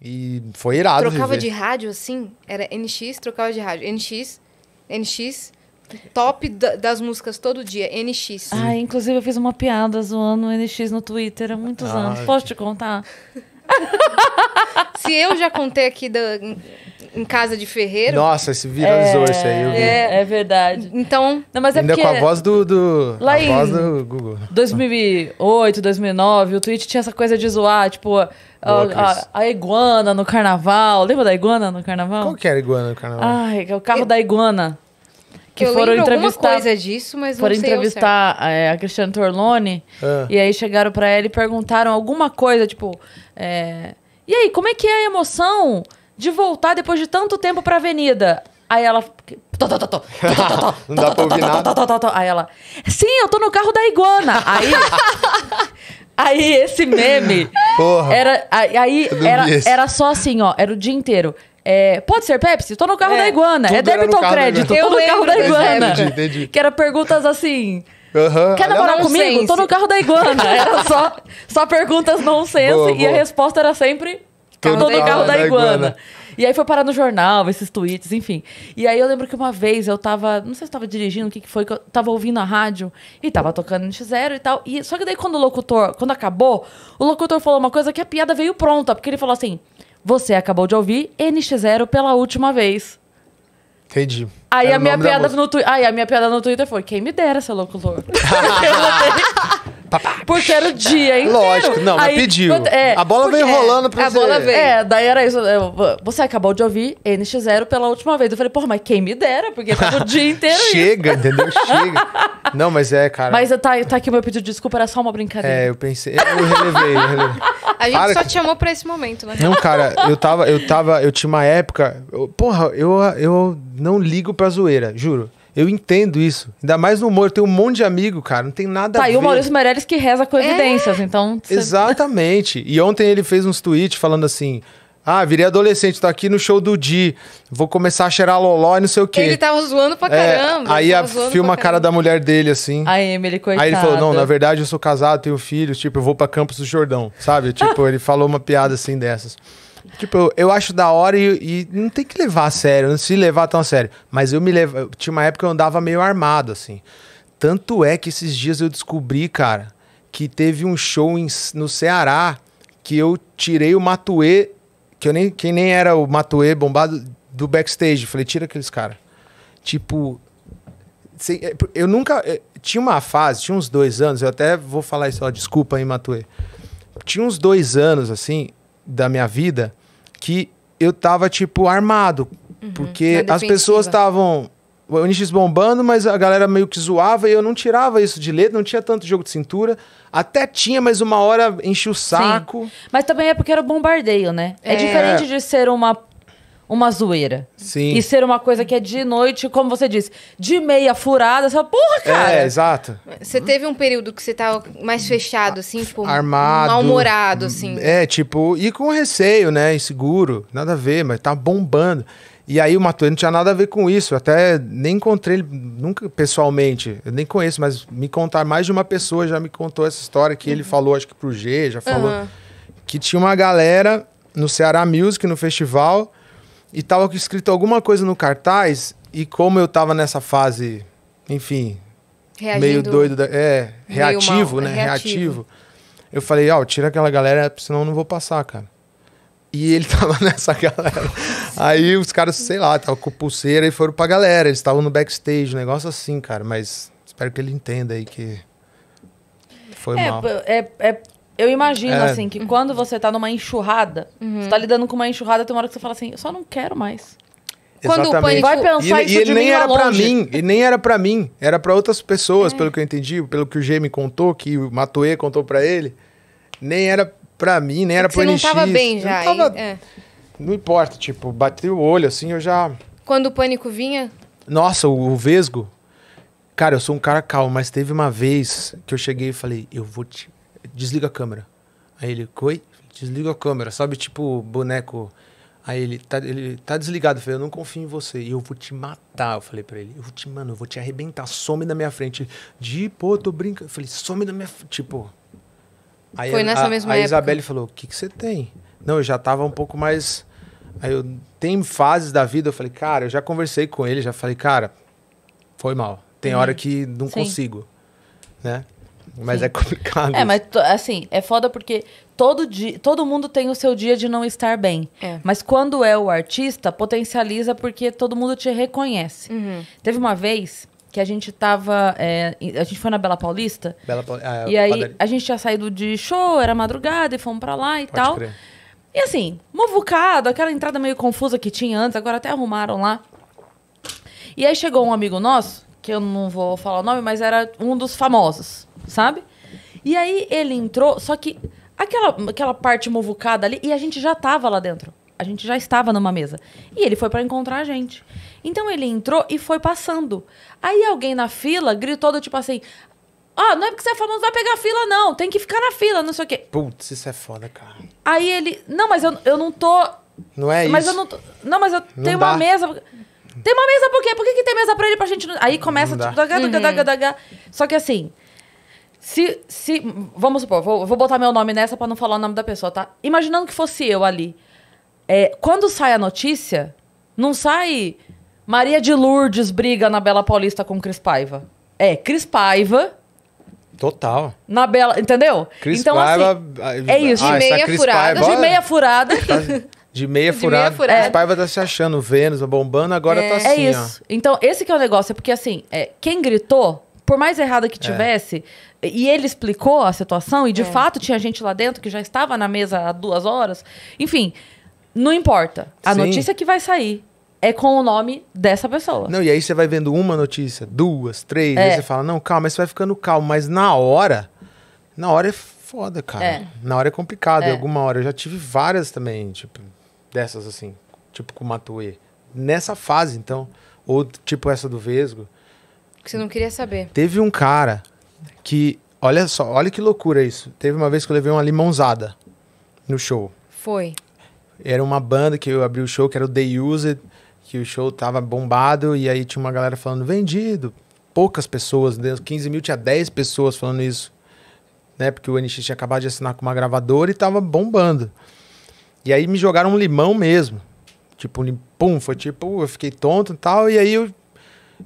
E foi irado. Trocava viver. de rádio, assim, era NX, trocava de rádio. NX, NX, top das músicas todo dia, NX. Ah, inclusive eu fiz uma piada zoando o NX no Twitter há muitos ah, anos. É. Posso te contar? Se eu já contei aqui da, em casa de ferreiro. Nossa, esse viralizou é, esse aí. Eu vi. É, é verdade. Então. Não, mas é ainda com a voz do. do Lá a voz do Google. 2008, 2009, o Twitch tinha essa coisa de zoar, tipo a, a, a, iguana no carnaval. Lembra da iguana no carnaval? Qual que era a iguana no carnaval? Ai, o carro eu, da iguana. Que eu foram entrevistar. coisa disso, mas Foram entrevistar é, a Cristiane Torlone. Ah. E aí chegaram para ela e perguntaram alguma coisa, tipo. É, e aí, como é que é a emoção de voltar depois de tanto tempo pra avenida? Aí ela. Não dá pra ouvir nada. Aí ela. Sim, eu tô no carro da iguana. Aí. Aí esse meme. Porra. Era, aí era, era só assim, ó. Era o dia inteiro. É, pode ser Pepsi? Tô no carro é, da iguana. É débito ou crédito? Tô no carro da iguana. Entendi, entendi. Que eram perguntas assim. Uhum, Quer namorar comigo? Sense. Tô no carro da iguana. Era só, só perguntas nonsense e boa. a resposta era sempre. Tô, no carro, da, da iguana. E aí foi parar no jornal, esses tweets, enfim. E aí eu lembro que uma vez eu tava, não sei se tava dirigindo, o que, que foi, que eu tava ouvindo a rádio e tava tocando NX0 e tal. E, só que daí quando o locutor, quando acabou, o locutor falou uma coisa que a piada veio pronta, porque ele falou assim: Você acabou de ouvir NX0 pela última vez. Entendi. Aí a, minha piada no twi... Aí a minha piada no Twitter foi: quem me dera, seu locutor. Porque era o dia inteiro. Lógico, não, mas pediu. É, a bola veio rolando pra você. A bola veio. É, daí era isso. Eu, você acabou de ouvir NX0 pela última vez. Eu falei, porra, mas quem me dera, porque todo o dia inteiro Chega, isso. entendeu? Chega. Não, mas é, cara... Mas tá, tá aqui o meu pedido de desculpa, era só uma brincadeira. É, eu pensei... Eu relevei, eu relevei. A gente só te chamou pra esse momento, né? Não, cara, eu tava... Eu, tava, eu tinha uma época... Eu, porra, eu, eu não ligo pra zoeira, juro. Eu entendo isso. Ainda mais no humor. tem um monte de amigo, cara. Não tem nada tá, a ver. Tá, e o Maurício Meirelles que reza com evidências, é. então... Exatamente. E ontem ele fez uns tweets falando assim... Ah, virei adolescente, tô aqui no show do Di. Vou começar a cheirar loló e não sei o quê. Ele tava zoando pra é, caramba. É, aí a, filma a cara da mulher dele, assim. A Emily, coitada. Aí ele falou, não, na verdade eu sou casado, tenho filhos, tipo, eu vou pra Campos do Jordão, sabe? Tipo, ele falou uma piada assim dessas. Tipo, eu, eu acho da hora e, e, não tem que levar a sério, não se levar tão a sério. Mas eu me levo. Tinha uma época que eu andava meio armado, assim. Tanto é que esses dias eu descobri, cara, que teve um show em, no Ceará que eu tirei o Matuê, que eu nem, quem nem era o Matuê bombado do backstage. falei, tira aqueles caras. Tipo, é, eu nunca. É, tinha uma fase, tinha uns dois anos, eu até vou falar isso, ó, desculpa aí, Matuê. Tinha uns dois anos, assim, da minha vida que eu tava, tipo, armado. Uhum, porque as pessoas estavam. O Onix bombando, mas a galera meio que zoava e eu não tirava isso de letra, não tinha tanto jogo de cintura. Até tinha, mas uma hora enchi o saco. Sim. Mas também é porque era bombardeio, né? É, é diferente de ser uma uma zoeira. Sim. E ser uma coisa que é de noite, como você disse, de meia furada, essa porra, é, cara. É, exato. Você teve um período que você tava tá mais fechado, assim, tipo, armado. Mal-humorado, assim. É, tipo, e com receio, né? Inseguro, nada a ver, mas tá bombando. E aí o Matuê não tinha nada a ver com isso. até nem encontrei ele nunca pessoalmente. Eu nem conheço, mas me contar mais de uma pessoa já me contou essa história que uhum. ele falou, acho que pro G, já falou. Uhum. Que tinha uma galera no Ceará Music, no festival, e tava escrito alguma coisa no cartaz, e como eu tava nessa fase, enfim, Reagindo, meio doido, da, é, reativo, mal, é né? Reativo. reativo. Eu falei, ó, oh, tira aquela galera, senão eu não vou passar, cara. E ele tava nessa galera. Aí os caras, sei lá, tava com pulseira e foram pra galera. Eles estavam no backstage, um negócio assim, cara. Mas espero que ele entenda aí que foi é, mal. É, é, eu imagino, é. assim, que quando você tá numa enxurrada, uhum. você tá lidando com uma enxurrada, tem uma hora que você fala assim, eu só não quero mais. Exatamente. Quando o pânico... Vai pensar e, isso e ele nem era para mim, e nem era para mim, era para outras pessoas, é. pelo que eu entendi, pelo que o G me contou, que o Matoê contou para ele, nem era para mim, nem é era pro NX. Você não tava bem já. Não, tava... É. não, importa, tipo, bati o olho assim, eu já... Quando o pânico vinha? Nossa, o, o Vesgo... Cara, eu sou um cara calmo, mas teve uma vez que eu cheguei e falei, eu vou te desliga a câmera. Aí ele, coi, desliga a câmera, sabe? Tipo, boneco. Aí ele tá, ele tá desligado. Eu falei, eu não confio em você. E eu vou te matar. Eu falei pra ele, eu vou te, mano, eu vou te arrebentar. Some da minha frente. De, pô, tô brincando. Eu falei, some da minha frente. Tipo. Aí Foi nessa a, mesma a época. A Isabelle falou, o que, que você tem? Não, eu já tava um pouco mais. Aí eu tem fases da vida, eu falei, cara, eu já conversei com ele, já falei, cara, foi mal. Tem hum, hora uhum. que não sim. consigo, né? Mas é Sim. é complicado. É, mas assim, é foda porque todo dia, todo mundo tem o seu dia de não estar bem. É. Mas quando é o artista, potencializa porque todo mundo te reconhece. Uhum. Teve uma vez que a gente tava. É, a gente foi na Bela Paulista. Bela Paulista. Ah, e aí a gente tinha saído de show, era madrugada e fomos pra lá e Pode tal. Crer. E assim, movucado, aquela entrada meio confusa que tinha antes, agora até arrumaram lá. E aí chegou um amigo nosso que eu não vou falar o nome, mas era um dos famosos, sabe? E aí ele entrou, só que aquela, aquela parte movucada ali, e a gente já tava lá dentro. A gente já estava numa mesa. E ele foi para encontrar a gente. Então ele entrou e foi passando. Aí alguém na fila gritou do tipo assim: ah, não é porque você é famoso, vai pegar fila, não. Tem que ficar na fila, não sei o quê. Putz, isso é foda, cara. Aí ele. Não, mas eu, eu não tô. Não é mas isso. Mas eu não tô. Não, mas eu não tenho dá. uma mesa. Tem uma mesa por quê? Por que, que tem mesa pra ele pra gente? Não... Aí começa tipo, daga, daga, daga, uhum. daga. Só que assim, se, se vamos supor, vou, vou botar meu nome nessa pra não falar o nome da pessoa, tá? Imaginando que fosse eu ali. É, quando sai a notícia, não sai Maria de Lourdes briga na Bela Paulista com Cris Paiva. É, Cris Paiva Total. Na Bela, entendeu? Cris então, assim, Paiva, assim, é isso. Ah, de meia furada. Paiva, de meia furada. Tá de meia de furada. Meia furada. É. Paiva tá se achando, Vênus, bombando, agora tá é. tá assim, É isso. Ó. Então, esse que é o negócio. É porque, assim, é, quem gritou, por mais errada que é. tivesse, é. e ele explicou a situação, e de é. fato tinha gente lá dentro que já estava na mesa há duas horas. Enfim, não importa. A Sim. notícia que vai sair é com o nome dessa pessoa. Não, e aí você vai vendo uma notícia, duas, três, aí é. você fala, não, calma, aí você vai ficando calmo. Mas na hora, na hora é foda, cara. Na hora é complicado. É. E alguma hora, eu já tive várias também, tipo dessas assim, tipo com o Matue Nessa fase, então, ou tipo essa do Vesgo. Que você não queria saber. Teve um cara que, olha só, olha que loucura isso. Teve uma vez que eu levei uma limãozada no show. Foi. Era uma banda que eu abri o show, que era o The Used, que o show tava bombado, e aí tinha uma galera falando, vendido. Poucas pessoas, 15 né? mil tinha 10 pessoas falando isso. Né? Porque o NX tinha acabado de assinar com uma gravadora e tava bombando. E aí me jogaram um limão mesmo. Tipo, pum, foi tipo, eu fiquei tonto e tal. E aí eu,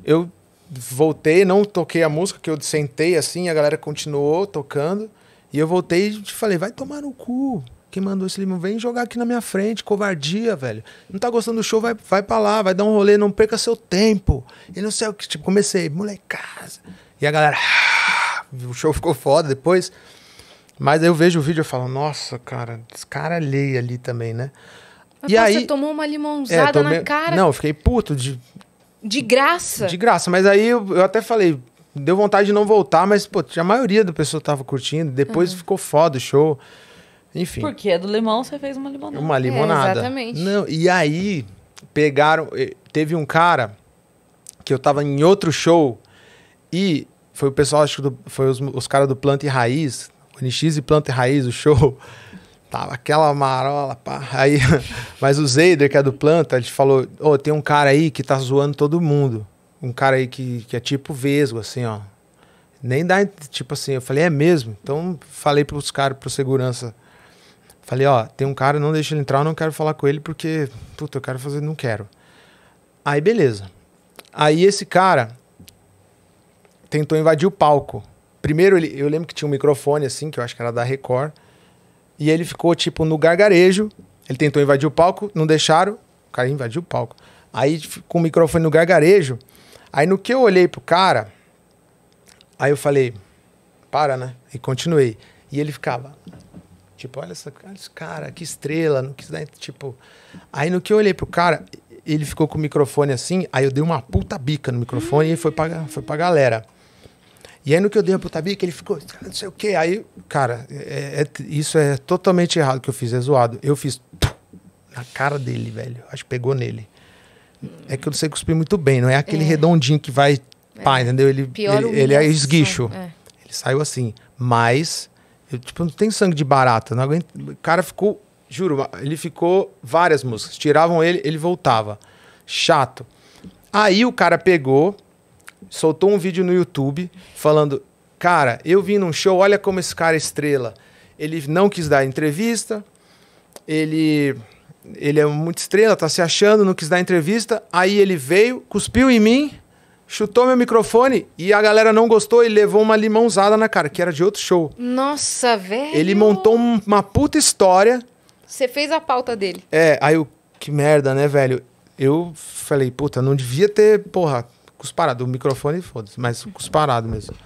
eu voltei, não toquei a música, que eu sentei assim, a galera continuou tocando. E eu voltei e falei, vai tomar no cu. Quem mandou esse limão, vem jogar aqui na minha frente, covardia, velho. Não tá gostando do show, vai, vai pra lá, vai dar um rolê, não perca seu tempo. E não sei o que, tipo, comecei, moleque casa E a galera, ah! o show ficou foda depois. Mas eu vejo o vídeo e falo, nossa, cara, descaralhei ali também, né? Mas e aí, você tomou uma limonada é, tomei... na cara. Não, eu fiquei puto de. De graça. De graça. Mas aí eu, eu até falei, deu vontade de não voltar, mas, pô, a maioria da pessoa tava curtindo. Depois uhum. ficou foda o show. Enfim. Porque é do limão, você fez uma limonada. Uma é, limonada. É, exatamente. Não, e aí, pegaram. Eh, teve um cara que eu tava em outro show e foi o pessoal, acho que do, foi os, os caras do Planta e Raiz, NX e Planta e Raiz, o show. Tava aquela marola, pá. Aí, mas o Zeider, que é do Planta, ele falou: Ô, oh, tem um cara aí que tá zoando todo mundo. Um cara aí que, que é tipo Vesgo, assim, ó. Nem dá, tipo assim. Eu falei: É mesmo? Então, falei pros caras, pro segurança. Falei: Ó, tem um cara, não deixa ele entrar, eu não quero falar com ele porque, puta, eu quero fazer, não quero. Aí, beleza. Aí, esse cara tentou invadir o palco. Primeiro, ele, eu lembro que tinha um microfone, assim, que eu acho que era da Record. E ele ficou, tipo, no gargarejo. Ele tentou invadir o palco, não deixaram. O cara invadiu o palco. Aí, com o microfone no gargarejo. Aí, no que eu olhei pro cara, aí eu falei, para, né? E continuei. E ele ficava, tipo, olha, essa, olha esse cara, que estrela, não quis dar, tipo... Aí, no que eu olhei pro cara, ele ficou com o microfone assim, aí eu dei uma puta bica no microfone e foi pra, foi pra galera. E aí no que eu dei pro Tabique, ele ficou, não sei o quê. Aí, cara, é, é, é, isso é totalmente errado que eu fiz, é zoado. Eu fiz na cara dele, velho. Acho que pegou nele. É que eu não sei cuspir muito bem, não é aquele é. redondinho que vai, é. pá, entendeu? Ele, ele, ele é esguicho. É. Ele saiu assim. Mas, eu, tipo, não tem sangue de barata. Não aguento. O cara ficou, juro, ele ficou várias músicas. Tiravam ele, ele voltava. Chato. Aí o cara pegou soltou um vídeo no YouTube falando: Cara, eu vim num show, olha como esse cara é estrela. Ele não quis dar entrevista, ele, ele é muito estrela, tá se achando, não quis dar entrevista. Aí ele veio, cuspiu em mim, chutou meu microfone e a galera não gostou e levou uma limãozada na cara, que era de outro show. Nossa, velho! Ele montou uma puta história. Você fez a pauta dele. É, aí o que merda, né, velho? Eu falei, puta, não devia ter, porra, cusparado. O microfone, foda-se, mas cusparado mesmo.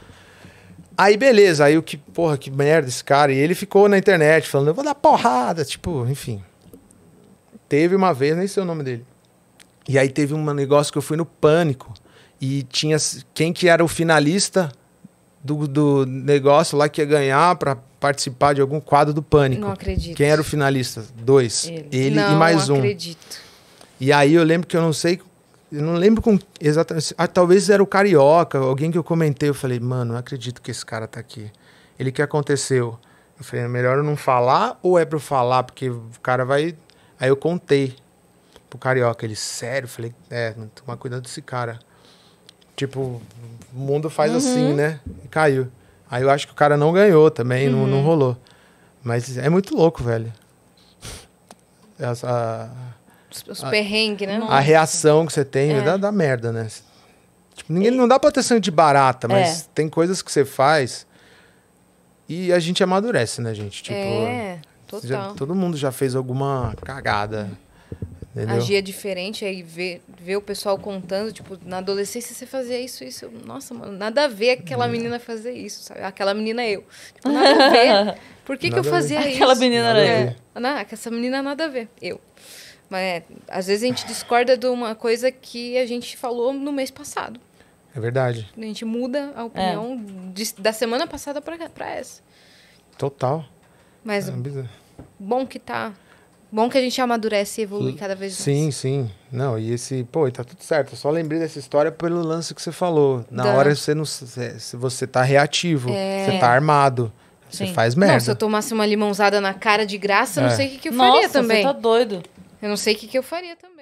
Aí, beleza. Aí o que, porra, que merda esse cara. E ele ficou na internet falando, eu vou dar porrada, tipo, enfim. Teve uma vez, nem sei o nome dele. E aí teve um negócio que eu fui no pânico. E tinha quem que era o finalista do, do negócio lá que ia ganhar para participar de algum quadro do pânico. Não acredito. Quem era o finalista? Dois. Ele, Ele não e mais um. Não acredito. E aí eu lembro que eu não sei eu não lembro com exatamente. Ah, talvez era o Carioca, alguém que eu comentei. Eu falei, mano, não acredito que esse cara tá aqui. Ele que aconteceu? Eu falei, é melhor eu não falar ou é pra eu falar? Porque o cara vai. Aí eu contei pro Carioca. Ele, sério? Eu falei, é, tomar cuidado desse cara. Tipo, o mundo faz uhum. assim, né? E caiu. Aí eu acho que o cara não ganhou também, uhum. não, não uhum. rolou. Mas é muito louco, velho. Essa os a, perrengues, né? A reação que você tem é. dá, dá merda, né? Tipo, ninguém, e... Não dá pra ter sangue de barata, mas é. tem coisas que você faz e a gente amadurece, né, gente? Tipo, é, total. Já, todo mundo já fez alguma cagada. Entendeu? Agia é diferente, aí ver, ver o pessoal contando, tipo, na adolescência você fazia isso, isso. Nossa, mano, nada a ver aquela menina fazer isso, sabe? Aquela menina eu. Tipo, nada a ver. Por que, que eu fazia isso? Aquela menina nada era eu. Essa menina nada a ver. Eu. Mas é, às vezes a gente discorda de uma coisa que a gente falou no mês passado. É verdade. A gente muda a opinião é. de, da semana passada para essa. Total. É, mas é bom que tá. Bom que a gente amadurece e evolui cada vez mais. Sim, sim. Não, e esse, pô, tá tudo certo. Eu só lembrei dessa história pelo lance que você falou. Na da... hora você não se você tá reativo, é... você tá armado. Sim. Você faz merda. Não, se eu tomasse uma limãozada na cara de graça, é. não sei o que, que eu Nossa, faria também. Você tá doido. Eu não sei o que, que eu faria também.